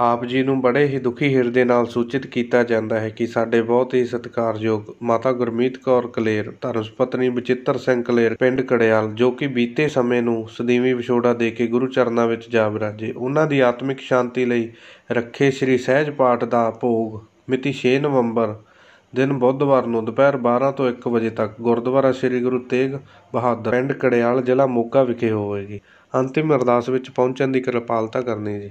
ਆਪ ਜੀ ਨੂੰ ਬੜੇ ਹੀ ਦੁਖੀ ਹਿਰਦੇ ਨਾਲ ਸੂਚਿਤ ਕੀਤਾ ਜਾਂਦਾ ਹੈ ਕਿ ਸਾਡੇ ਬਹੁਤ ਹੀ ਸਤਿਕਾਰਯੋਗ ਮਾਤਾ ਗੁਰਮੀਤ ਕੌਰ ਕਲੇਰ ਧਰਮ ਪਤਨੀ ਬਚਿੱਤਰ ਸਿੰਘ ਕਲੇਰ ਪਿੰਡ ਕੜਿਆਲ ਜੋ ਕਿ ਬੀਤੇ ਸਮੇਂ ਨੂੰ ਸਦੀਵੀ ਵਿਛੋੜਾ ਦੇ ਕੇ ਗੁਰੂ ਚਰਨਾਂ ਵਿੱਚ ਜਾ ਬਿਰਾਜੇ ਉਹਨਾਂ ਦੀ ਆਤਮਿਕ ਸ਼ਾਂਤੀ ਲਈ ਰੱਖੇ ਸ੍ਰੀ ਸਹਿਜ ਪਾਠ ਦਾ ਭੋਗ ਮਿਤੀ 6 ਨਵੰਬਰ ਦਿਨ ਬੁੱਧਵਾਰ ਨੂੰ ਦੁਪਹਿਰ 12 ਤੋਂ 1 ਵਜੇ ਤੱਕ ਗੁਰਦੁਆਰਾ ਸ੍ਰੀ ਗੁਰੂ ਤੇਗ ਬਹਾਦਰ ਪਿੰਡ ਕੜਿਆਲ ਜ਼ਿਲ੍ਹਾ ਮੋਗਾ ਵਿਖੇ ਹੋਵੇਗੀ ਅੰਤਿਮ ਅਰਦਾਸ ਵਿੱਚ ਪਹੁੰਚਣ ਦੀ ਕਿਰਪਾਲਤਾ ਕਰਨੀ ਜੀ